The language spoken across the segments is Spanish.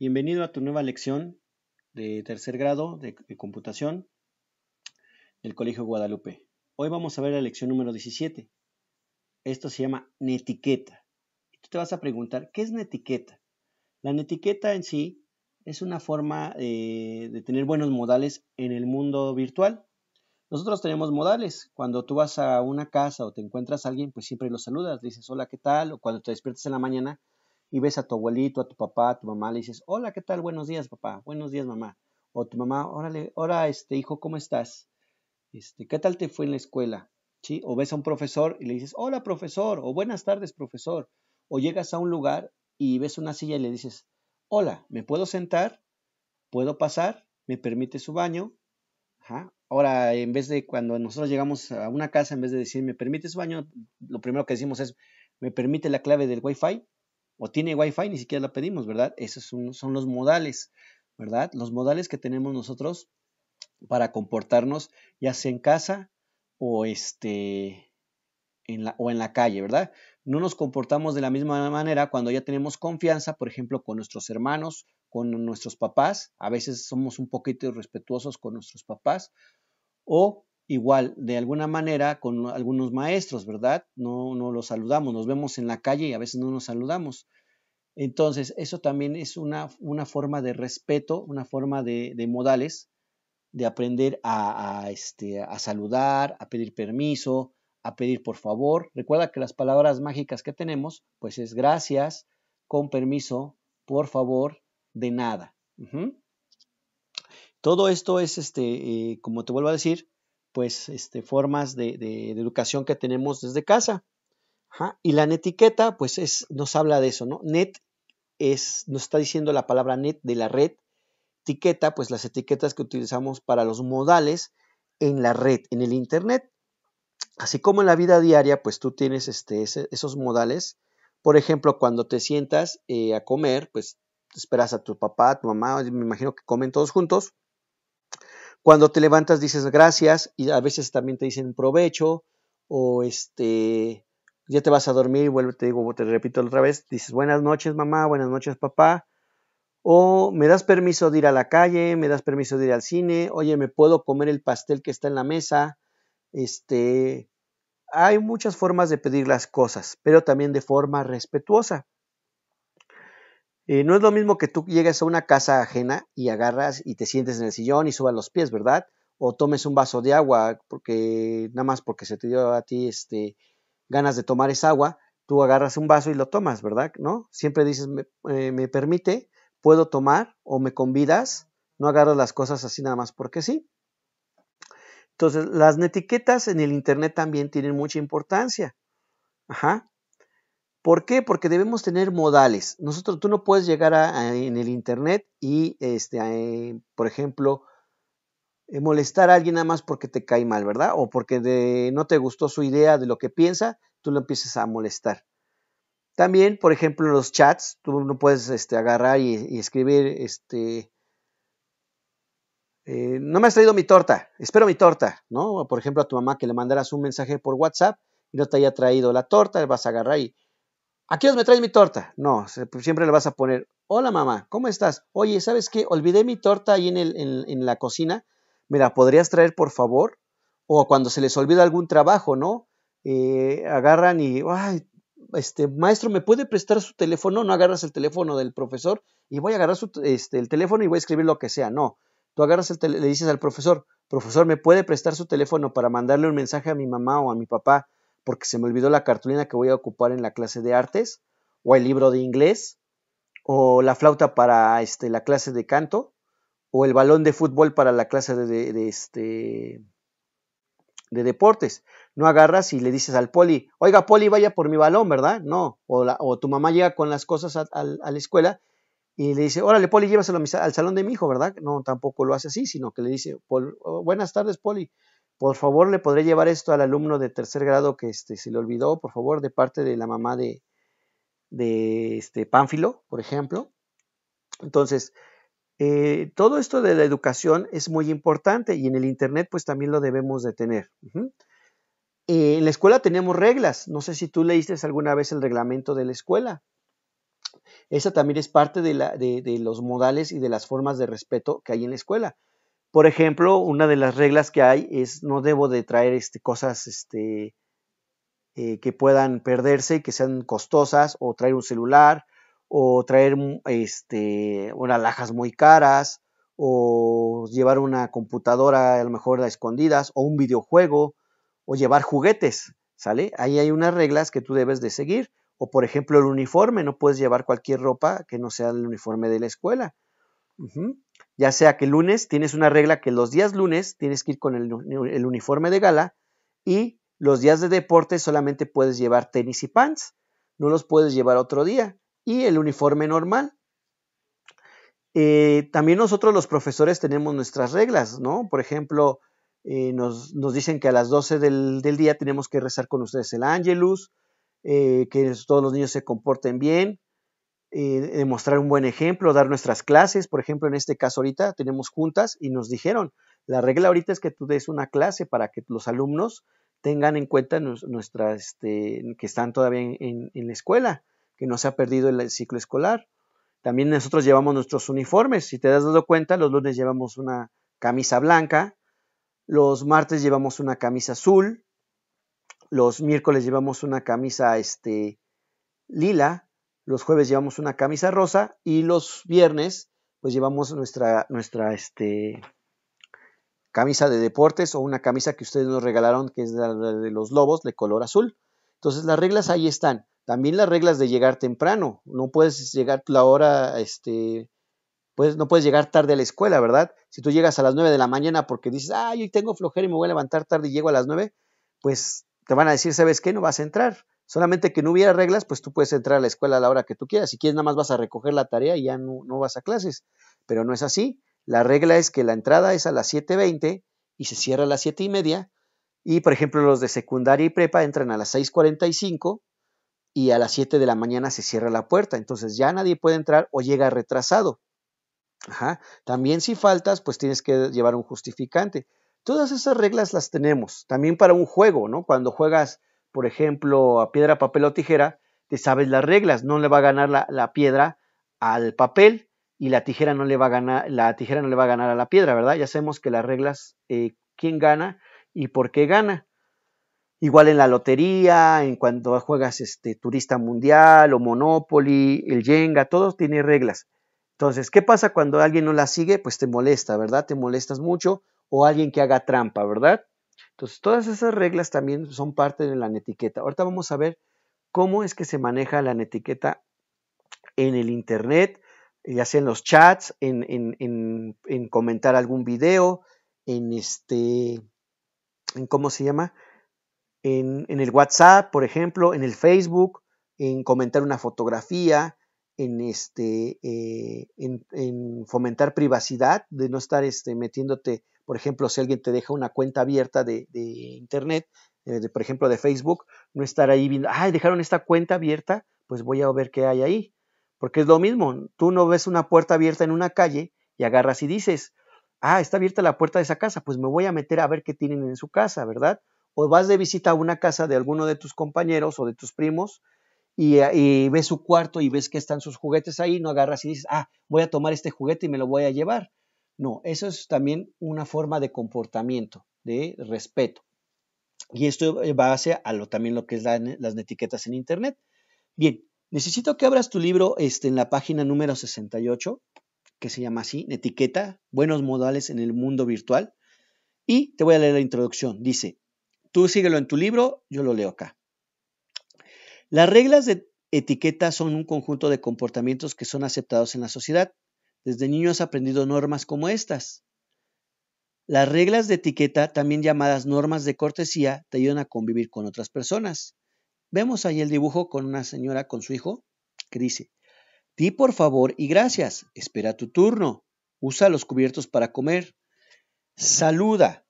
Bienvenido a tu nueva lección de tercer grado de, computación del Colegio Guadalupe. Hoy vamos a ver la lección número 17. Esto se llama netiqueta. Y tú te vas a preguntar, ¿qué es netiqueta? La netiqueta en sí es una forma eh, de tener buenos modales en el mundo virtual. Nosotros tenemos modales. Cuando tú vas a una casa o te encuentras a alguien, pues siempre lo saludas, dices hola, ¿qué tal? O cuando te despiertas en la mañana, y ves a tu abuelito, a tu papá, a tu mamá, le dices, hola, ¿qué tal? Buenos días, papá, buenos días, mamá. O tu mamá, órale, hola, este hijo, ¿cómo estás? Este, ¿qué tal te fue en la escuela? ¿Sí? O ves a un profesor y le dices, hola, profesor, o buenas tardes, profesor. O llegas a un lugar y ves una silla y le dices, hola, ¿me puedo sentar? ¿Puedo pasar? ¿Me permite su baño? Ahora, en vez de cuando nosotros llegamos a una casa, en vez de decir, ¿me permite su baño? Lo primero que decimos es, ¿me permite la clave del Wi-Fi? o tiene Wi-Fi, ni siquiera la pedimos, ¿verdad? Esos son, los modales, ¿verdad? Los modales que tenemos nosotros para comportarnos, ya sea en casa o, este, en la, o en la calle, ¿verdad? No nos comportamos de la misma manera cuando ya tenemos confianza, por ejemplo, con nuestros hermanos, con nuestros papás, a veces somos un poquito irrespetuosos con nuestros papás, o igual, de alguna manera, con algunos maestros, ¿verdad? No, no los saludamos, nos vemos en la calle y a veces no nos saludamos. Entonces, eso también es una, una forma de respeto, una forma de, modales, de aprender a, este, a saludar, a pedir permiso, a pedir por favor. Recuerda que las palabras mágicas que tenemos, pues es gracias, con permiso, por favor, de nada. Todo esto es, este, eh, como te vuelvo a decir, pues, este, formas de, educación que tenemos desde casa. Y la netiqueta, pues, es, nos habla de eso, ¿no? Net es, nos está diciendo la palabra net de la red, etiqueta, pues las etiquetas que utilizamos para los modales en la red, en el Internet. Así como en la vida diaria, pues tú tienes este, esos modales. Por ejemplo, cuando te sientas eh, a comer, pues esperas a tu papá, tu mamá, me imagino que comen todos juntos. Cuando te levantas dices gracias y a veces también te dicen provecho o este, ya te vas a dormir, vuelvo, te digo, te repito otra vez, dices buenas noches mamá, buenas noches papá, o me das permiso de ir a la calle, me das permiso de ir al cine, oye, me puedo comer el pastel que está en la mesa, este, hay muchas formas de pedir las cosas, pero también de forma respetuosa. Eh, no es lo mismo que tú llegues a una casa ajena y agarras y te sientes en el sillón y subas los pies, ¿verdad? O tomes un vaso de agua, porque nada más porque se te dio a ti este, ganas de tomar esa agua, tú agarras un vaso y lo tomas, ¿verdad? ¿No? Siempre dices, me, eh, permite, puedo tomar o me convidas, no agarras las cosas así nada más porque sí. Entonces, las etiquetas en el Internet también tienen mucha importancia. Ajá. ¿Por qué? Porque debemos tener modales. Nosotros, tú no puedes llegar en el Internet y, este, eh, por ejemplo, eh, molestar a alguien nada más porque te cae mal, ¿verdad? O porque no te gustó su idea de lo que piensa, tú lo empiezas a molestar. También, por ejemplo, en los chats, tú no puedes este, agarrar y, escribir, este, eh, no me has traído mi torta, espero mi torta, ¿no? Por ejemplo, a tu mamá que le mandaras un mensaje por WhatsApp y no te haya traído la torta, vas a agarrar y Aquí os me traes mi torta. No, pues, siempre le vas a poner, hola mamá, ¿cómo estás? Oye, ¿sabes qué? Olvidé mi torta ahí en, el, en, la cocina. ¿Me la podrías traer, por favor? O cuando se les olvida algún trabajo, ¿no? Eh, agarran y, ay, este, maestro, ¿me puede prestar su teléfono? No agarras el teléfono del profesor y voy a agarrar su, este, el teléfono y voy a escribir lo que sea. No, tú agarras el le dices al profesor, profesor, ¿me puede prestar su teléfono para mandarle un mensaje a mi mamá o a mi papá? porque se me olvidó la cartulina que voy a ocupar en la clase de artes, o el libro de inglés, o la flauta para este, la clase de canto, o el balón de fútbol para la clase de, este, de deportes. No agarras y le dices al poli, oiga poli, vaya por mi balón, ¿verdad? No, o, o tu mamá llega con las cosas a, la escuela y le dice, órale, Poli, llévaselo al salón de mi hijo, ¿verdad? No, tampoco lo hace así, sino que le dice, oh, buenas tardes, Poli, por favor, le podré llevar esto al alumno de tercer grado que este, se le olvidó, por favor, de parte de la mamá de, este, Pánfilo, por ejemplo. Entonces, eh, todo esto de la educación es muy importante y en el Internet pues también lo debemos de tener. Eh, en la escuela tenemos reglas. No sé si tú leíste alguna vez el reglamento de la escuela. Esa también es parte de los modales y de las formas de respeto que hay en la escuela. Por ejemplo, una de las reglas que hay es no debo de traer este, cosas este, eh, que puedan perderse y que sean costosas, o traer un celular, o traer este, unas lajas muy caras, o llevar una computadora a lo mejor a escondidas, o un videojuego, o llevar juguetes, ¿sale? Ahí hay unas reglas que tú debes de seguir. O por ejemplo el uniforme, no puedes llevar cualquier ropa que no sea el uniforme de la escuela ya sea que lunes tienes una regla que los días lunes tienes que ir con el, uniforme de gala y los días de deporte solamente puedes llevar tenis y pants, no los puedes llevar otro día y el uniforme normal. Eh, también nosotros los profesores tenemos nuestras reglas, ¿no? Por ejemplo, eh, nos, dicen que a las 12 del, día tenemos que rezar con ustedes el ángelus, eh, que todos los niños se comporten bien, eh, demostrar un buen ejemplo, dar nuestras clases, por ejemplo, en este caso ahorita tenemos juntas y nos dijeron, la regla ahorita es que tú des una clase para que los alumnos tengan en cuenta este, que están todavía en, la escuela, que no se ha perdido el ciclo escolar. También nosotros llevamos nuestros uniformes, si te das dado cuenta, los lunes llevamos una camisa blanca, los martes llevamos una camisa azul, los miércoles llevamos una camisa este, lila, los jueves llevamos una camisa rosa y los viernes pues llevamos nuestra, nuestra este, camisa de deportes o una camisa que ustedes nos regalaron que es la de los lobos de color azul. Entonces las reglas ahí están. También las reglas de llegar temprano. No puedes llegar la hora, este, pues no puedes llegar tarde a la escuela, ¿verdad? Si tú llegas a las 9 de la mañana porque dices, ay, yo tengo flojera y me voy a levantar tarde y llego a las 9, pues te van a decir, ¿sabes qué? No vas a entrar. Solamente que no hubiera reglas, pues tú puedes entrar a la escuela a la hora que tú quieras. Si quieres, nada más vas a recoger la tarea y ya no, vas a clases. Pero no es así. La regla es que la entrada es a las 7.20 y se cierra a las 7.30 y Y, por ejemplo, los de secundaria y prepa entran a las 6.45 y a las 7 de la mañana se cierra la puerta. Entonces ya nadie puede entrar o llega retrasado. También si faltas, pues tienes que llevar un justificante. Todas esas reglas las tenemos. También para un juego, ¿no? Cuando juegas por ejemplo, a piedra, papel o tijera, te sabes las reglas, no le va a ganar la, piedra al papel y la tijera no le va a ganar, la tijera no le va a ganar a la piedra, ¿verdad? Ya sabemos que las reglas, eh, quién gana y por qué gana. Igual en la lotería, en cuando juegas este, turista mundial o Monopoly, el Jenga, todo tiene reglas. Entonces, ¿qué pasa cuando alguien no la sigue? Pues te molesta, ¿verdad? Te molestas mucho o alguien que haga trampa, ¿verdad? Entonces, todas esas reglas también son parte de la netiqueta. Ahorita vamos a ver cómo es que se maneja la netiqueta en el Internet, eh, ya sea en los chats, en, comentar algún video, en este, en cómo se llama, en, el WhatsApp, por ejemplo, en el Facebook, en comentar una fotografía, en este, eh, fomentar privacidad, de no estar este, metiéndote por ejemplo, si alguien te deja una cuenta abierta de, Internet, eh, por ejemplo de Facebook, no estar ahí viendo, ay, dejaron esta cuenta abierta, pues voy a ver qué hay ahí. Porque es lo mismo, tú no ves una puerta abierta en una calle y agarras y dices, ah, está abierta la puerta de esa casa, pues me voy a meter a ver qué tienen en su casa, ¿verdad? O vas de visita a una casa de alguno de tus compañeros o de tus primos y, eh, ves su cuarto y ves que están sus juguetes ahí, no agarras y dices, ah, voy a tomar este juguete y me lo voy a llevar. No, eso es también una forma de comportamiento, de respeto. Y esto eh, va a lo, también lo que es las etiquetas en Internet. Bien, necesito que abras tu libro este, en la página número 68, que se llama así, Etiqueta, Buenos Modales en el Mundo Virtual. Y te voy a leer la introducción. Dice, tú síguelo en tu libro, yo lo leo acá. Las reglas de etiqueta son un conjunto de comportamientos que son aceptados en la sociedad desde niño has aprendido normas como estas. Las reglas de etiqueta, también llamadas normas de cortesía, te ayudan a convivir con otras personas. Vemos ahí el dibujo con una señora con su hijo que dice, ti por favor y gracias, espera tu turno, usa los cubiertos para comer, saluda.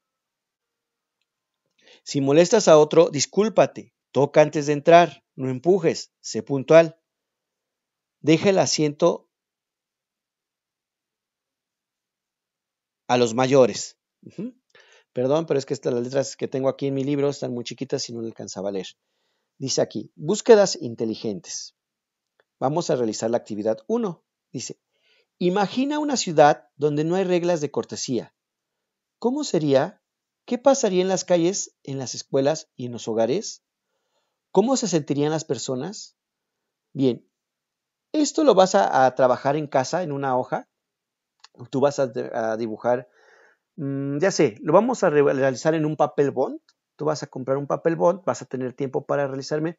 Si molestas a otro, discúlpate, toca antes de entrar, no empujes, sé puntual. Deja el asiento a los mayores. Perdón, pero es que estas, las letras que tengo aquí en mi libro están muy chiquitas y no alcanzaba a leer. Dice aquí, búsquedas inteligentes. Vamos a realizar la actividad 1. Dice, imagina una ciudad donde no hay reglas de cortesía. ¿Cómo sería? ¿Qué pasaría en las calles, en las escuelas y en los hogares? ¿Cómo se sentirían las personas? Bien, esto lo vas a trabajar en casa en una hoja tú vas a, dibujar, mm, ya sé, lo vamos a realizar en un papel bond, tú vas a comprar un papel bond, vas a tener tiempo para realizarme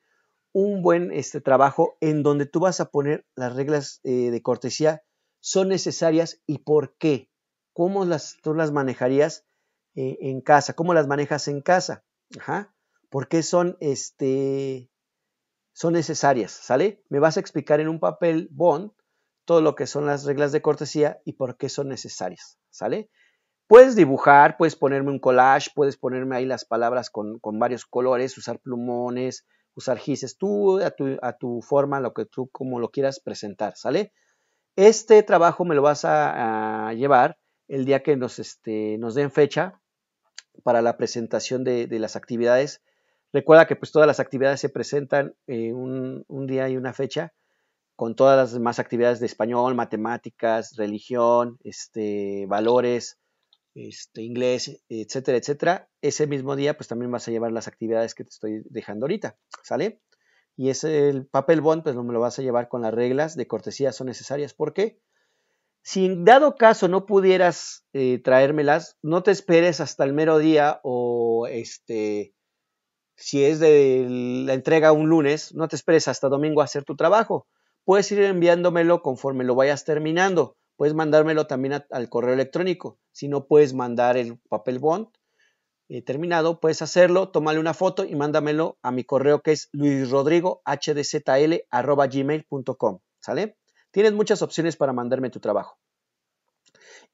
un buen este, trabajo en donde tú vas a poner las reglas eh, de cortesía son necesarias y por qué, cómo las, tú las manejarías eh, en casa, cómo las manejas en casa, Ajá. por qué son, este, son necesarias, ¿sale? Me vas a explicar en un papel bond todo lo que son las reglas de cortesía y por qué son necesarias, ¿sale? Puedes dibujar, puedes ponerme un collage, puedes ponerme ahí las palabras con, varios colores, usar plumones, usar gises, tú a, tu, forma, lo que tú como lo quieras presentar, ¿sale? Este trabajo me lo vas a, llevar el día que nos, este, nos den fecha para la presentación de, las actividades. Recuerda que pues todas las actividades se presentan eh, un día y una fecha con todas las demás actividades de español, matemáticas, religión, este, valores, este, inglés, etcétera, etcétera. Ese mismo día, pues también vas a llevar las actividades que te estoy dejando ahorita, ¿sale? Y ese el papel bond, pues me lo vas a llevar con las reglas de cortesía son necesarias. ¿Por qué? Si en dado caso no pudieras eh, traérmelas, no te esperes hasta el mero día o este, si es de la entrega un lunes, no te esperes hasta domingo a hacer tu trabajo puedes ir enviándomelo conforme lo vayas terminando. Puedes mandármelo también al correo electrónico. Si no puedes mandar el papel bond eh, terminado, puedes hacerlo, tómale una foto y mándamelo a mi correo que es luisrodrigohdzl.gmail.com. ¿Sale? Tienes muchas opciones para mandarme tu trabajo.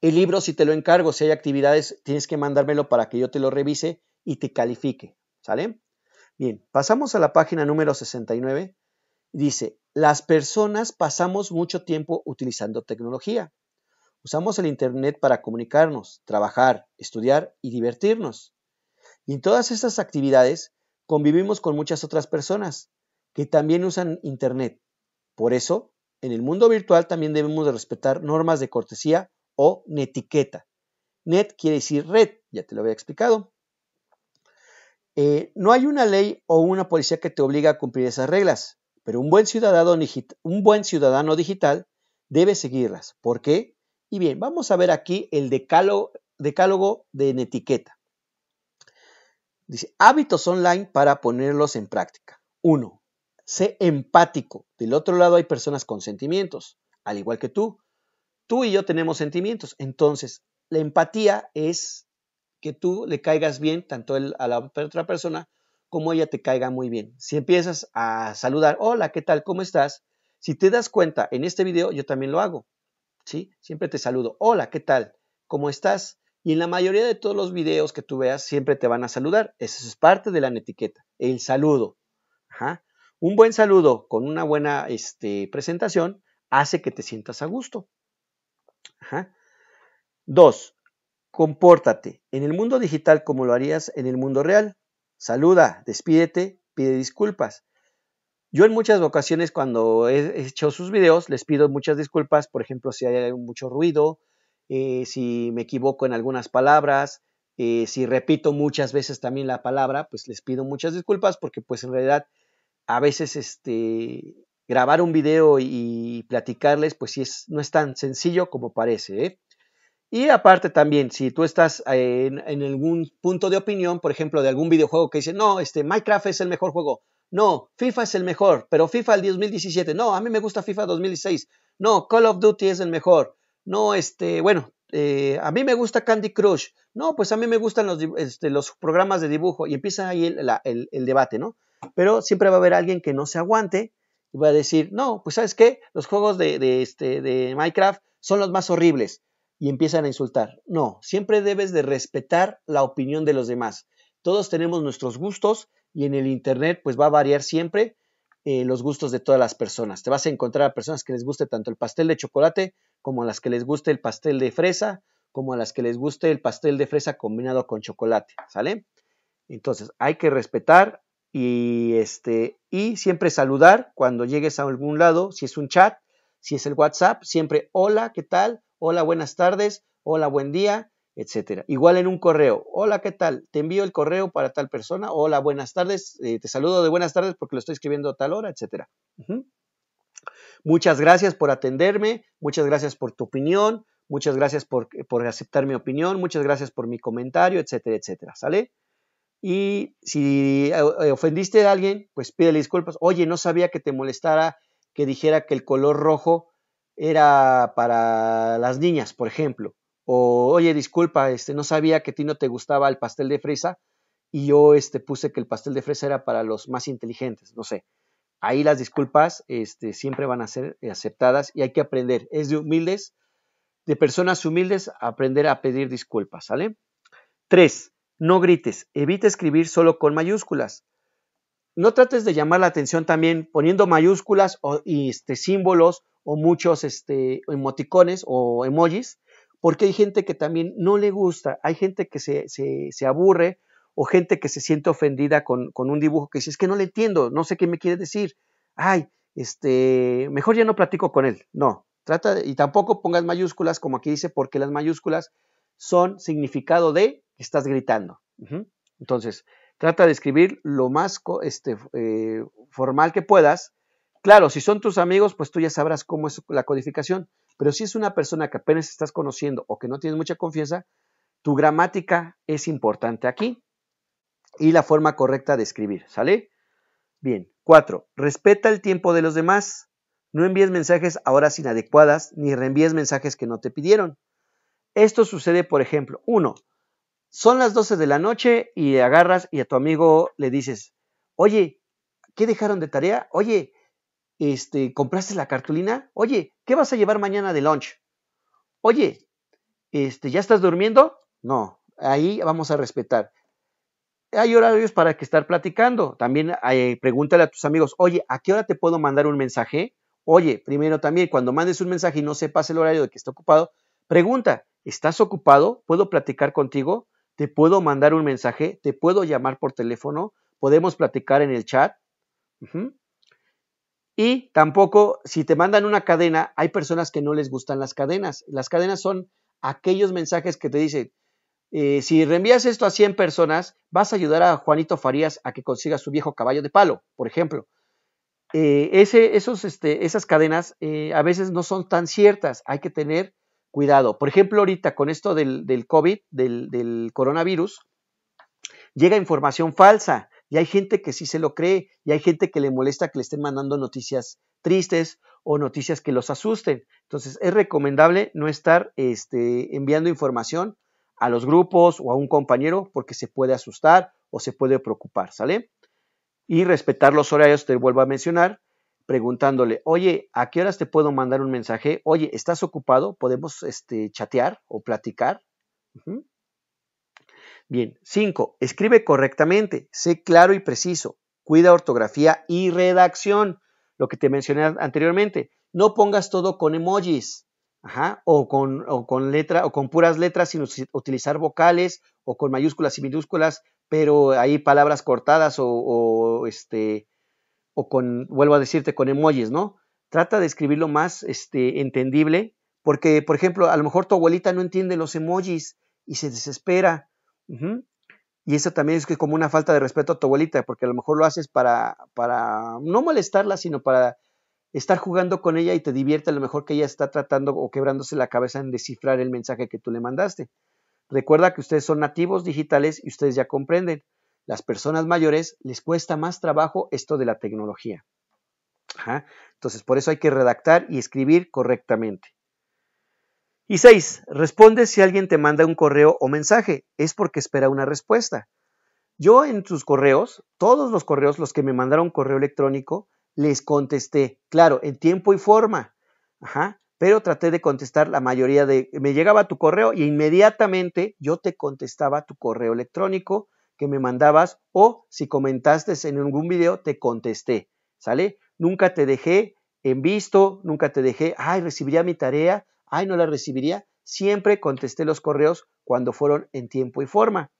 El libro, si te lo encargo, si hay actividades, tienes que mandármelo para que yo te lo revise y te califique. ¿Sale? Bien, pasamos a la página número 69. Dice, las personas pasamos mucho tiempo utilizando tecnología. Usamos el Internet para comunicarnos, trabajar, estudiar y divertirnos. Y en todas estas actividades convivimos con muchas otras personas que también usan Internet. Por eso, en el mundo virtual también debemos de respetar normas de cortesía o netiqueta. Net quiere decir red, ya te lo había explicado. Eh, no hay una ley o una policía que te obliga a cumplir esas reglas, pero un buen ciudadano, un buen ciudadano digital debe seguirlas. ¿Por qué? Y bien, vamos a ver aquí el decálogo, de en etiqueta. Dice, hábitos online para ponerlos en práctica. Uno, sé empático. Del otro lado hay personas con sentimientos, al igual que tú. Tú y yo tenemos sentimientos. Entonces, la empatía es que tú le caigas bien tanto a la otra persona como ella te caiga muy bien. Si empiezas a saludar, hola, ¿qué tal? ¿Cómo estás? Si te das cuenta, en este video yo también lo hago, ¿sí? Siempre te saludo, hola, ¿qué tal? ¿Cómo estás? Y en la mayoría de todos los videos que tú veas siempre te van a saludar. Eso es parte de la etiqueta, el saludo. Un buen saludo con una buena este, presentación hace que te sientas a gusto. Ajá. Dos, compórtate en el mundo digital como lo harías en el mundo real saluda, despídete, pide disculpas. Yo en muchas ocasiones cuando he hecho sus videos les pido muchas disculpas, por ejemplo, si hay mucho ruido, eh, si me equivoco en algunas palabras, eh, si repito muchas veces también la palabra, pues les pido muchas disculpas porque pues en realidad a veces este, grabar un video y platicarles pues es, no es tan sencillo como parece. ¿eh? Y aparte también, si tú estás eh, en, algún punto de opinión, por ejemplo, de algún videojuego que dice, no, este Minecraft es el mejor juego, no, FIFA es el mejor, pero FIFA el 2017, no, a mí me gusta FIFA 2016, no, Call of Duty es el mejor, no, este, bueno, eh, a mí me gusta Candy Crush, no, pues a mí me gustan los, este, programas de dibujo y empieza ahí el, el, el debate, ¿no? Pero siempre va a haber alguien que no se aguante y va a decir, no, pues sabes qué, los juegos de, este, de Minecraft son los más horribles y empiezan a insultar. No, siempre debes de respetar la opinión de los demás. Todos tenemos nuestros gustos y en el Internet pues va a variar siempre eh, los gustos de todas las personas. Te vas a encontrar a personas que les guste tanto el pastel de chocolate como a las que les guste el pastel de fresa, como a las que les guste el pastel de fresa combinado con chocolate, ¿sale? Entonces hay que respetar y, este, y siempre saludar cuando llegues a algún lado, si es un chat, si es el WhatsApp, siempre hola, ¿qué tal? hola, buenas tardes, hola, buen día, etcétera. Igual en un correo, hola, ¿qué tal? Te envío el correo para tal persona, hola, buenas tardes, eh, te saludo de buenas tardes porque lo estoy escribiendo a tal hora, etcétera. Muchas gracias por atenderme, muchas gracias por tu opinión, muchas gracias por, eh, por aceptar mi opinión, muchas gracias por mi comentario, etcétera, etcétera, ¿sale? Y si eh, ofendiste a alguien, pues pídele disculpas. Oye, no sabía que te molestara que dijera que el color rojo era para las niñas, por ejemplo. O, oye, disculpa, este, no sabía que a ti no te gustaba el pastel de fresa y yo este, puse que el pastel de fresa era para los más inteligentes, no sé. Ahí las disculpas este, siempre van a ser aceptadas y hay que aprender. Es de humildes, de personas humildes, aprender a pedir disculpas, ¿sale? Tres, no grites, evita escribir solo con mayúsculas no trates de llamar la atención también poniendo mayúsculas o este, símbolos o muchos este, emoticones o emojis, porque hay gente que también no le gusta, hay gente que se, aburre o gente que se siente ofendida con, un dibujo que dice, es que no le entiendo, no sé qué me quiere decir, ay, este, mejor ya no platico con él, no, trata, y tampoco pongas mayúsculas como aquí dice, porque las mayúsculas son significado de que estás gritando. Entonces, trata de escribir lo más este, eh, formal que puedas, Claro, si son tus amigos, pues tú ya sabrás cómo es la codificación, pero si es una persona que apenas estás conociendo o que no tienes mucha confianza, tu gramática es importante aquí y la forma correcta de escribir, ¿sale? Bien, cuatro, respeta el tiempo de los demás. No envíes mensajes a horas inadecuadas ni reenvíes mensajes que no te pidieron. Esto sucede, por ejemplo, uno, son las 12 de la noche y agarras y a tu amigo le dices, oye, ¿qué dejaron de tarea? Oye, este, compraste la cartulina, oye, ¿qué vas a llevar mañana de lunch? Oye, este, ¿ya estás durmiendo? No, ahí vamos a respetar. Hay horarios para que estar platicando. También eh, pregúntale a tus amigos, oye, ¿a qué hora te puedo mandar un mensaje? Oye, primero también, cuando mandes un mensaje y no sepas el horario de que está ocupado, pregunta, ¿estás ocupado? ¿Puedo platicar contigo? ¿Te puedo mandar un mensaje? ¿Te puedo llamar por teléfono? ¿Podemos platicar en el chat? Ajá. Y tampoco, si te mandan una cadena, hay personas que no les gustan las cadenas. Las cadenas son aquellos mensajes que te dicen, eh, si reenvías esto a 100 personas, vas a ayudar a Juanito Farías a que consiga su viejo caballo de palo, por ejemplo. Eh, ese, esos, este, esas cadenas eh, a veces no son tan ciertas, hay que tener cuidado. Por ejemplo, ahorita con esto del, COVID, del, del coronavirus, llega información falsa y hay gente que sí se lo cree y hay gente que le molesta que le estén mandando noticias tristes o noticias que los asusten. Entonces es recomendable no estar este, enviando información a los grupos o a un compañero porque se puede asustar o se puede preocupar, ¿sale? Y respetar los horarios, te vuelvo a mencionar, preguntándole, oye, ¿a qué horas te puedo mandar un mensaje? Oye, ¿estás ocupado? ¿Podemos este, chatear o platicar? Bien, 5. Escribe correctamente, sé claro y preciso, cuida ortografía y redacción, lo que te mencioné anteriormente. No pongas todo con emojis, ajá, o con, o con letra, o con puras letras sin utilizar vocales, o con mayúsculas y minúsculas, pero hay palabras cortadas o, o este, o con, vuelvo a decirte, con emojis, ¿no? Trata de escribirlo más este, entendible, porque, por ejemplo, a lo mejor tu abuelita no entiende los emojis y se desespera y eso también es que como una falta de respeto a tu abuelita, porque a lo mejor lo haces para, no molestarla, sino para estar jugando con ella y te divierte a lo mejor que ella está tratando o quebrándose la cabeza en descifrar el mensaje que tú le mandaste. Recuerda que ustedes son nativos digitales y ustedes ya comprenden. Las personas mayores les cuesta más trabajo esto de la tecnología. Entonces, por eso hay que redactar y escribir correctamente. Y seis, responde si alguien te manda un correo o mensaje, es porque espera una respuesta. Yo en sus correos, todos los correos, los que me mandaron correo electrónico, les contesté, claro, en tiempo y forma, Ajá, pero traté de contestar la mayoría de, me llegaba tu correo y e inmediatamente yo te contestaba tu correo electrónico que me mandabas o si comentaste en algún video, te contesté, ¿sale? Nunca te dejé en visto, nunca te dejé, ay, recibiría mi tarea, ay, no la recibiría, siempre contesté los correos cuando fueron en tiempo y forma.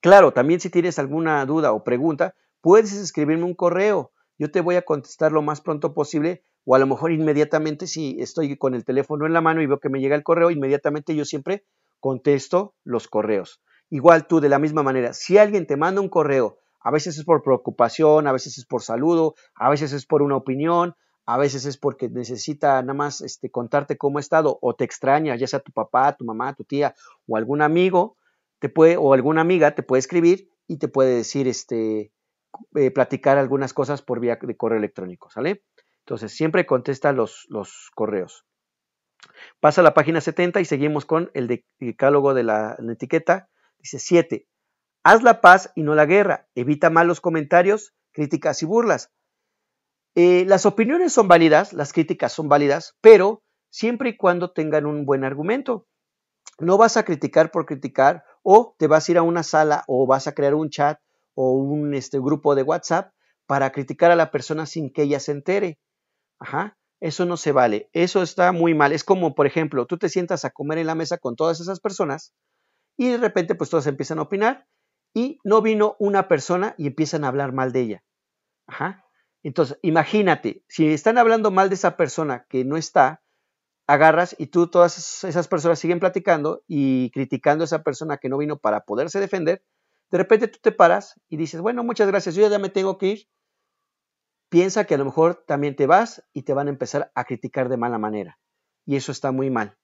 Claro, también si tienes alguna duda o pregunta, puedes escribirme un correo. Yo te voy a contestar lo más pronto posible o a lo mejor inmediatamente si estoy con el teléfono en la mano y veo que me llega el correo, inmediatamente yo siempre contesto los correos. Igual tú de la misma manera, si alguien te manda un correo, a veces es por preocupación, a veces es por saludo, a veces es por una opinión, a veces es porque necesita nada más este, contarte cómo ha estado o te extraña, ya sea tu papá, tu mamá, tu tía o algún amigo te puede, o alguna amiga te puede escribir y te puede decir, este, eh, platicar algunas cosas por vía de correo electrónico, ¿sale? Entonces, siempre contesta los, los correos. Pasa a la página 70 y seguimos con el decálogo de la, la etiqueta. Dice 7. Haz la paz y no la guerra. Evita malos comentarios, críticas y burlas. Eh, las opiniones son válidas, las críticas son válidas, pero siempre y cuando tengan un buen argumento. No vas a criticar por criticar o te vas a ir a una sala o vas a crear un chat o un este, grupo de WhatsApp para criticar a la persona sin que ella se entere. Ajá, eso no se vale, eso está muy mal. Es como, por ejemplo, tú te sientas a comer en la mesa con todas esas personas y de repente pues todas empiezan a opinar y no vino una persona y empiezan a hablar mal de ella. Ajá, entonces, imagínate, si están hablando mal de esa persona que no está, agarras y tú todas esas personas siguen platicando y criticando a esa persona que no vino para poderse defender, de repente tú te paras y dices, bueno, muchas gracias, yo ya me tengo que ir. Piensa que a lo mejor también te vas y te van a empezar a criticar de mala manera. Y eso está muy mal.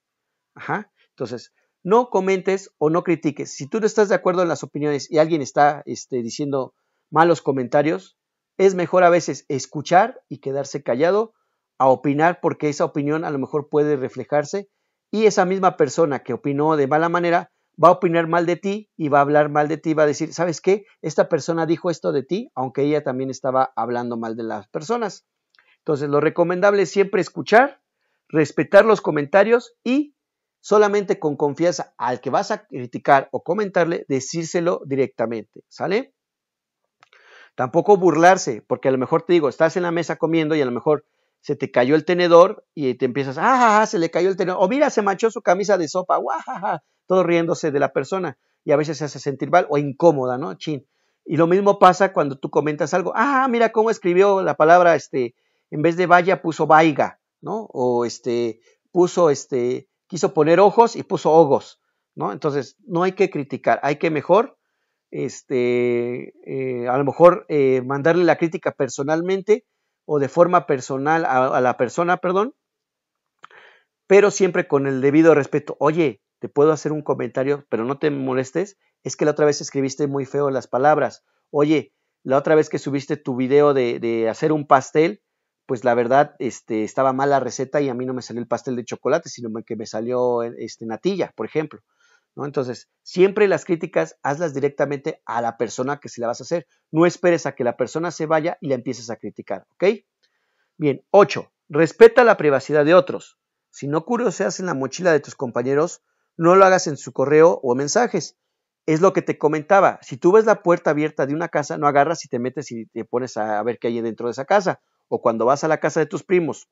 Entonces, no comentes o no critiques. Si tú no estás de acuerdo en las opiniones y alguien está este, diciendo malos comentarios, es mejor a veces escuchar y quedarse callado a opinar porque esa opinión a lo mejor puede reflejarse y esa misma persona que opinó de mala manera va a opinar mal de ti y va a hablar mal de ti, va a decir, ¿sabes qué? Esta persona dijo esto de ti, aunque ella también estaba hablando mal de las personas. Entonces, lo recomendable es siempre escuchar, respetar los comentarios y solamente con confianza al que vas a criticar o comentarle, decírselo directamente, ¿sale? Tampoco burlarse, porque a lo mejor te digo, estás en la mesa comiendo y a lo mejor se te cayó el tenedor y te empiezas, ah, se le cayó el tenedor, o mira, se manchó su camisa de sopa, guajaja, todo riéndose de la persona y a veces se hace sentir mal o incómoda, ¿no? Chin. Y lo mismo pasa cuando tú comentas algo, ah, mira cómo escribió la palabra, este, en vez de vaya puso vaiga, ¿no? O este, puso, este, quiso poner ojos y puso ojos, ¿no? Entonces, no hay que criticar, hay que mejor este, eh, a lo mejor eh, mandarle la crítica personalmente o de forma personal a, la persona, perdón, pero siempre con el debido respeto. Oye, te puedo hacer un comentario, pero no te molestes, es que la otra vez escribiste muy feo las palabras. Oye, la otra vez que subiste tu video de, hacer un pastel, pues la verdad este, estaba mala receta y a mí no me salió el pastel de chocolate, sino que me salió este, natilla, por ejemplo. Entonces, siempre las críticas hazlas directamente a la persona que se la vas a hacer. No esperes a que la persona se vaya y la empieces a criticar, ¿ok? Bien, 8. Respeta la privacidad de otros. Si no curioseas en la mochila de tus compañeros, no lo hagas en su correo o mensajes. Es lo que te comentaba. Si tú ves la puerta abierta de una casa, no agarras y te metes y te pones a ver qué hay dentro de esa casa. O cuando vas a la casa de tus primos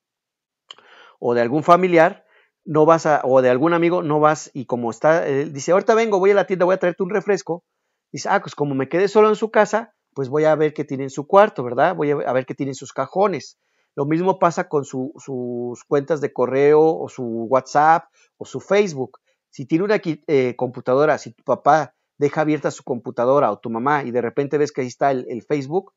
o de algún familiar, no vas a, o de algún amigo, no vas y como está, eh, dice, ahorita vengo, voy a la tienda, voy a traerte un refresco. Dice, ah, pues como me quedé solo en su casa, pues voy a ver qué tiene en su cuarto, ¿verdad? Voy a ver qué tiene en sus cajones. Lo mismo pasa con sus cuentas de correo o su WhatsApp o su Facebook. Si tiene una eh, computadora, si tu papá deja abierta su computadora o tu mamá y de repente ves que ahí está el, Facebook,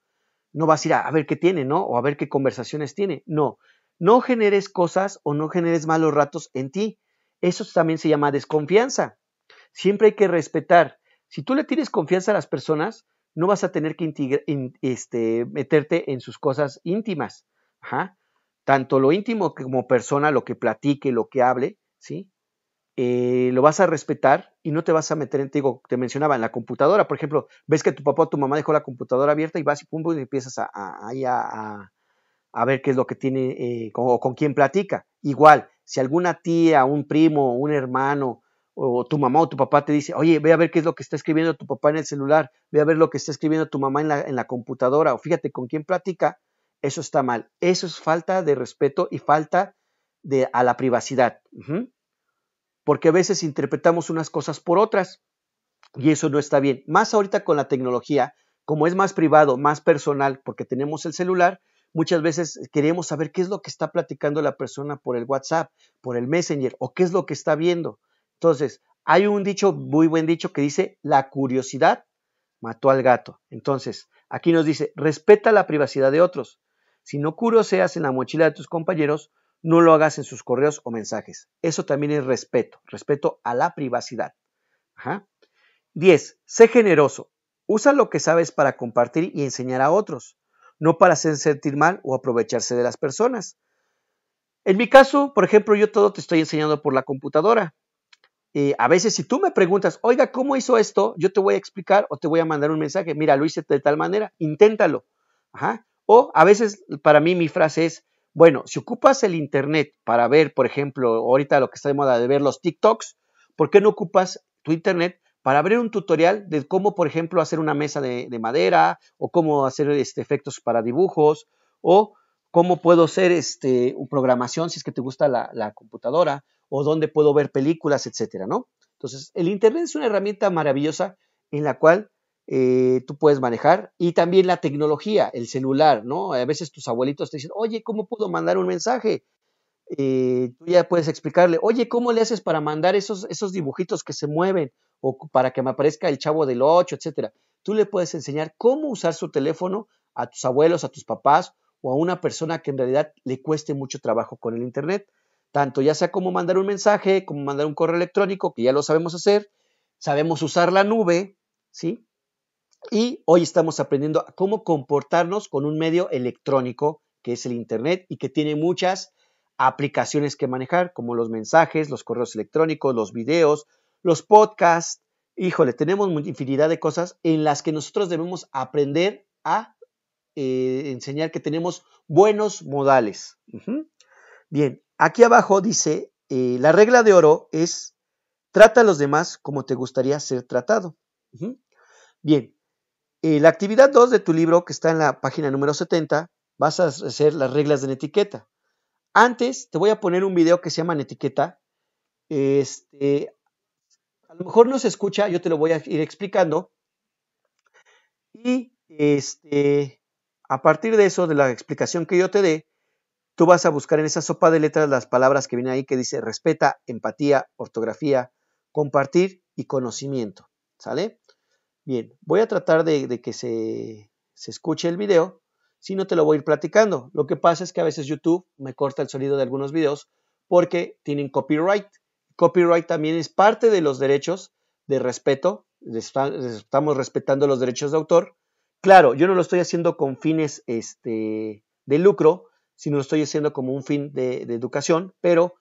no vas a ir a ver qué tiene, ¿no? O a ver qué conversaciones tiene. No, no generes cosas o no generes malos ratos en ti. Eso también se llama desconfianza. Siempre hay que respetar. Si tú le tienes confianza a las personas, no vas a tener que este, meterte en sus cosas íntimas. Tanto lo íntimo como persona, lo que platique, lo que hable, ¿sí? Eh, lo vas a respetar y no te vas a meter en, te te mencionaba, en la computadora, por ejemplo, ves que tu papá o tu mamá dejó la computadora abierta y vas y pum, y empiezas a, a ver qué es lo que tiene eh, con, o con quién platica. Igual, si alguna tía, un primo, un hermano o tu mamá o tu papá te dice, oye, ve a ver qué es lo que está escribiendo tu papá en el celular, ve a ver lo que está escribiendo tu mamá en la, computadora o fíjate con quién platica, eso está mal. Eso es falta de respeto y falta de, a la privacidad. Porque a veces interpretamos unas cosas por otras y eso no está bien. Más ahorita con la tecnología, como es más privado, más personal, porque tenemos el celular, Muchas veces queremos saber qué es lo que está platicando la persona por el WhatsApp, por el Messenger o qué es lo que está viendo. Entonces, hay un dicho, muy buen dicho, que dice, la curiosidad mató al gato. Entonces, aquí nos dice, respeta la privacidad de otros. Si no curioseas en la mochila de tus compañeros, no lo hagas en sus correos o mensajes. Eso también es respeto, respeto a la privacidad. Diez, 10. Sé generoso. Usa lo que sabes para compartir y enseñar a otros no para hacer sentir mal o aprovecharse de las personas. En mi caso, por ejemplo, yo todo te estoy enseñando por la computadora. Y eh, a veces si tú me preguntas, oiga, ¿cómo hizo esto? Yo te voy a explicar o te voy a mandar un mensaje, mira, lo hice de tal manera, inténtalo. O a veces para mí mi frase es, bueno, si ocupas el Internet para ver, por ejemplo, ahorita lo que está de moda de ver los TikToks, ¿por qué no ocupas tu Internet para abrir un tutorial de cómo, por ejemplo, hacer una mesa de, madera o cómo hacer este, efectos para dibujos o cómo puedo hacer este, programación si es que te gusta la, computadora o dónde puedo ver películas, etcétera, ¿no? Entonces, el Internet es una herramienta maravillosa en la cual eh, tú puedes manejar y también la tecnología, el celular, ¿no? A veces tus abuelitos te dicen, oye, ¿cómo puedo mandar un mensaje? Eh, tú ya puedes explicarle, oye, ¿cómo le haces para mandar esos, esos dibujitos que se mueven? o para que me aparezca el chavo del 8, etcétera. Tú le puedes enseñar cómo usar su teléfono a tus abuelos, a tus papás o a una persona que en realidad le cueste mucho trabajo con el Internet. Tanto ya sea cómo mandar un mensaje, como mandar un correo electrónico, que ya lo sabemos hacer, sabemos usar la nube, ¿sí? Y hoy estamos aprendiendo cómo comportarnos con un medio electrónico que es el Internet y que tiene muchas aplicaciones que manejar, como los mensajes, los correos electrónicos, los videos, los podcasts, híjole, tenemos infinidad de cosas en las que nosotros debemos aprender a eh, enseñar que tenemos buenos modales. Bien, aquí abajo dice, eh, la regla de oro es, trata a los demás como te gustaría ser tratado. Bien, eh, la actividad 2 de tu libro, que está en la página número 70, vas a hacer las reglas de la etiqueta. Antes te voy a poner un video que se llama etiqueta. Este, a lo mejor no se escucha, yo te lo voy a ir explicando. Y este, a partir de eso, de la explicación que yo te dé, tú vas a buscar en esa sopa de letras las palabras que vienen ahí que dice respeta, empatía, ortografía, compartir y conocimiento. ¿Sale? Bien, voy a tratar de, que se, se escuche el video si no te lo voy a ir platicando. Lo que pasa es que a veces YouTube me corta el sonido de algunos videos porque tienen copyright copyright también es parte de los derechos de respeto, estamos respetando los derechos de autor. Claro, yo no lo estoy haciendo con fines este, de lucro, sino lo estoy haciendo como un fin de, educación, pero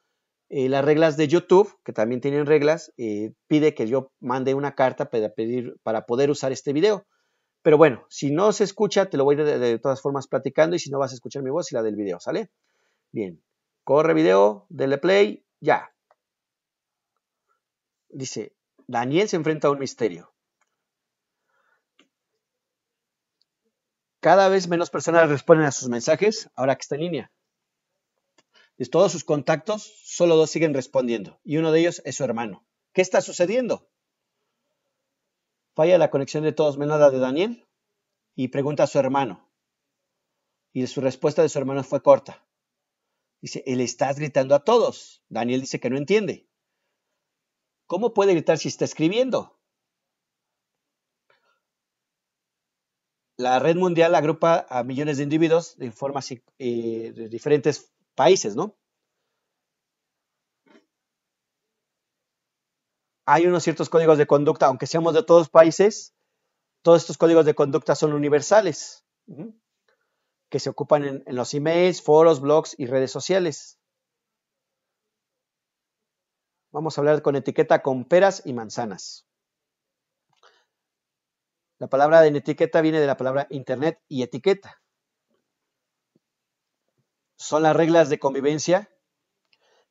eh, las reglas de YouTube, que también tienen reglas, eh, pide que yo mande una carta para, pedir, para poder usar este video. Pero bueno, si no se escucha, te lo voy a ir de, todas formas platicando y si no vas a escuchar mi voz y la del video, ¿sale? Bien, corre video, dele play, ya dice, Daniel se enfrenta a un misterio. Cada vez menos personas responden a sus mensajes ahora que está en línea. De todos sus contactos, solo dos siguen respondiendo y uno de ellos es su hermano. ¿Qué está sucediendo? Falla la conexión de todos menos la de Daniel y pregunta a su hermano. Y su respuesta de su hermano fue corta. Dice, él estás gritando a todos. Daniel dice que no entiende. ¿Cómo puede gritar si está escribiendo? La red mundial agrupa a millones de individuos de, formas eh, diferentes países, ¿no? Hay unos ciertos códigos de conducta, aunque seamos de todos los países, todos estos códigos de conducta son universales, que se ocupan en, en los emails, foros, blogs y redes sociales. Vamos a hablar con etiqueta con peras y manzanas. La palabra en etiqueta viene de la palabra internet y etiqueta. Son las reglas de convivencia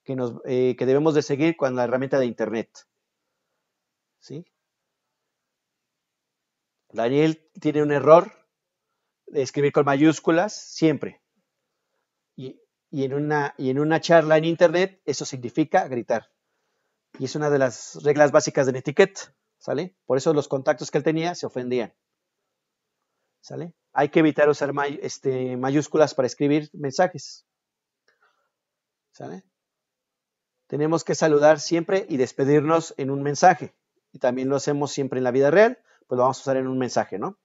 que, eh, debemos de seguir con la herramienta de internet. Daniel tiene un error de escribir con mayúsculas siempre. y en una charla en internet eso significa gritar. Y es una de las reglas básicas la etiqueta, ¿sale? Por eso los contactos que él tenía se ofendían, ¿sale? Hay que evitar usar este, mayúsculas para escribir mensajes, ¿sale? Tenemos que saludar siempre y despedirnos en un mensaje. Y también lo hacemos siempre en la vida real, pues lo vamos a usar en un mensaje, ¿no?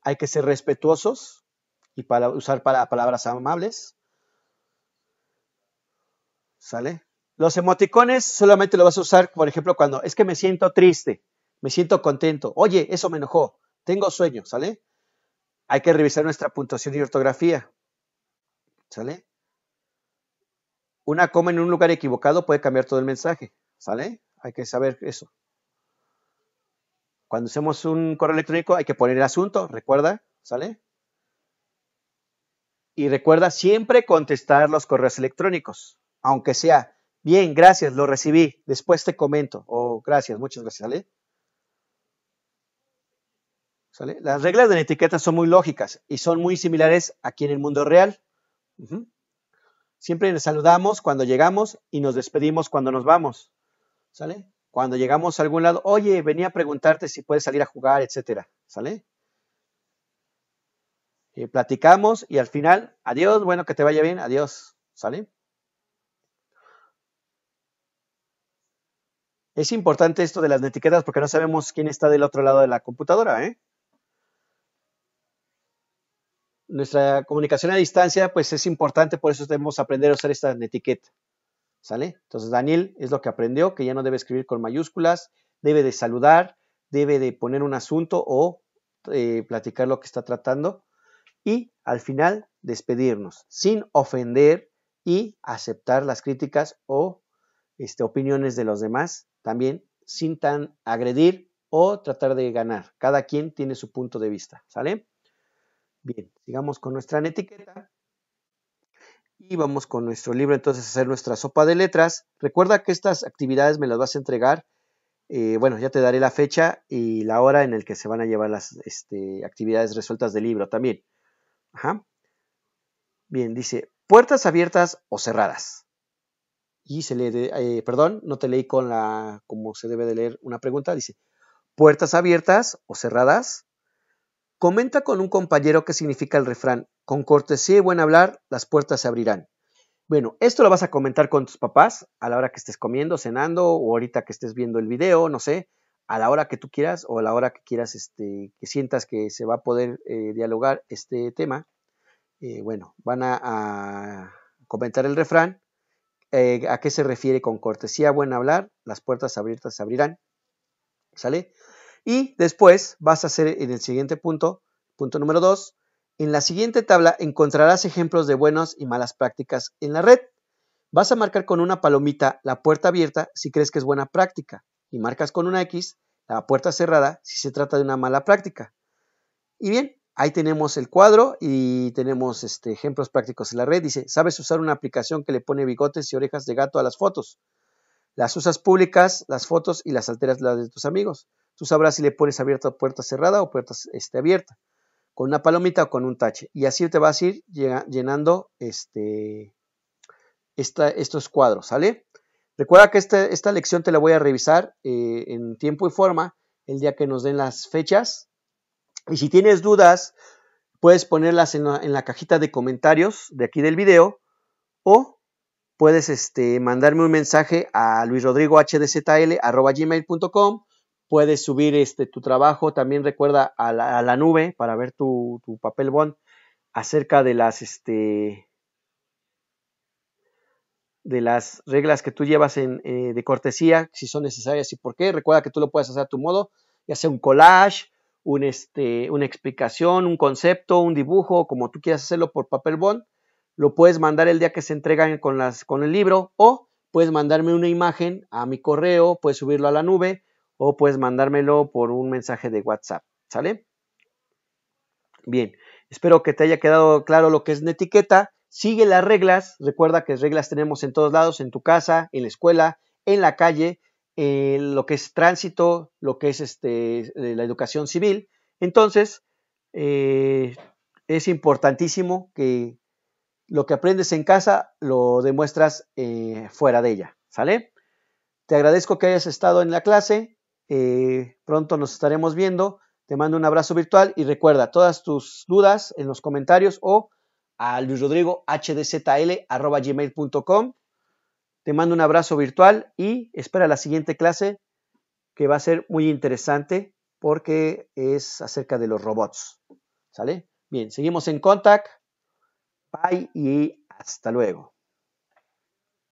Hay que ser respetuosos y para usar palabras amables. ¿Sale? Los emoticones solamente lo vas a usar, por ejemplo, cuando es que me siento triste, me siento contento, oye, eso me enojó, tengo sueño, ¿sale? Hay que revisar nuestra puntuación y ortografía, ¿sale? Una coma en un lugar equivocado puede cambiar todo el mensaje, ¿sale? Hay que saber eso. Cuando hacemos un correo electrónico hay que poner el asunto, recuerda, ¿sale? Y recuerda siempre contestar los correos electrónicos, aunque sea Bien, gracias, lo recibí. Después te comento. Oh, gracias, muchas gracias. ¿Sale? ¿Sale? Las reglas de la etiqueta son muy lógicas y son muy similares aquí en el mundo real. Siempre nos saludamos cuando llegamos y nos despedimos cuando nos vamos. ¿Sale? Cuando llegamos a algún lado, oye, venía a preguntarte si puedes salir a jugar, etcétera. ¿Sale? Eh, platicamos y al final, adiós, bueno, que te vaya bien, adiós. ¿Sale? Es importante esto de las etiquetas porque no sabemos quién está del otro lado de la computadora, ¿eh? Nuestra comunicación a distancia, pues es importante, por eso debemos aprender a usar esta etiqueta. ¿Sale? Entonces Daniel es lo que aprendió, que ya no debe escribir con mayúsculas, debe de saludar, debe de poner un asunto o eh, platicar lo que está tratando y al final despedirnos sin ofender y aceptar las críticas o este, opiniones de los demás también sin tan agredir o tratar de ganar. Cada quien tiene su punto de vista, ¿sale? Bien, sigamos con nuestra etiqueta y vamos con nuestro libro entonces a hacer nuestra sopa de letras. Recuerda que estas actividades me las vas a entregar. Eh, bueno, ya te daré la fecha y la hora en el que se van a llevar las este, actividades resueltas del libro también. Ajá. Bien, dice, puertas abiertas o cerradas y se le, eh, perdón, no te leí con la, como se debe de leer una pregunta, dice, puertas abiertas o cerradas. Comenta con un compañero qué significa el refrán, con cortesía y buen hablar, las puertas se abrirán. Bueno, esto lo vas a comentar con tus papás a la hora que estés comiendo, cenando o ahorita que estés viendo el video, no sé, a la hora que tú quieras o a la hora que quieras, este, que sientas que se va a poder eh, dialogar este tema. Eh, bueno, van a comentar el refrán eh, a qué se refiere con cortesía, buen hablar, las puertas abiertas se abrirán. ¿Sale? Y después vas a hacer en el siguiente punto, punto número 2, en la siguiente tabla encontrarás ejemplos de buenas y malas prácticas en la red. Vas a marcar con una palomita la puerta abierta si crees que es buena práctica y marcas con una X la puerta cerrada si se trata de una mala práctica. Y bien, Ahí tenemos el cuadro y tenemos este, ejemplos prácticos en la red. Dice, ¿sabes usar una aplicación que le pone bigotes y orejas de gato a las fotos? Las usas públicas, las fotos y las alteras las de tus amigos. Tú sabrás si le pones abierta puerta cerrada o puerta este, abierta, con una palomita o con un tache. Y así te vas a ir llenando este, estos cuadros, ¿sale? Recuerda que esta, lección te la voy a revisar eh, en tiempo y forma el día que nos den las fechas y si tienes dudas, puedes ponerlas en la, cajita de comentarios de aquí del video o puedes este, mandarme un mensaje a luisrodrigohdzl.com. Puedes subir este, tu trabajo, también recuerda a la, nube para ver tu, papel bond acerca de las, este, reglas que tú llevas eh, de cortesía, si son necesarias y por qué. Recuerda que tú lo puedes hacer a tu modo, ya sea un collage, este, una explicación, un concepto, un dibujo, como tú quieras hacerlo por papel bond, lo puedes mandar el día que se entregan con, las, con el libro o puedes mandarme una imagen a mi correo, puedes subirlo a la nube o puedes mandármelo por un mensaje de WhatsApp, ¿sale? Bien, espero que te haya quedado claro lo que es una etiqueta. Sigue las reglas, recuerda que reglas tenemos en todos lados, en tu casa, en la escuela, en la calle, eh, lo que es tránsito, lo que es este, eh, la educación civil. Entonces, eh, es importantísimo que lo que aprendes en casa lo demuestras fuera de ella, ¿sale? Te agradezco que hayas estado en la clase, pronto nos estaremos viendo, te mando un abrazo virtual y recuerda todas tus dudas en los comentarios o a luisrodrigohdzl.com te mando un abrazo virtual y espera la siguiente clase que va a ser muy interesante porque es acerca de los robots. ¿Sale? Bien, seguimos en contact. Bye y hasta luego.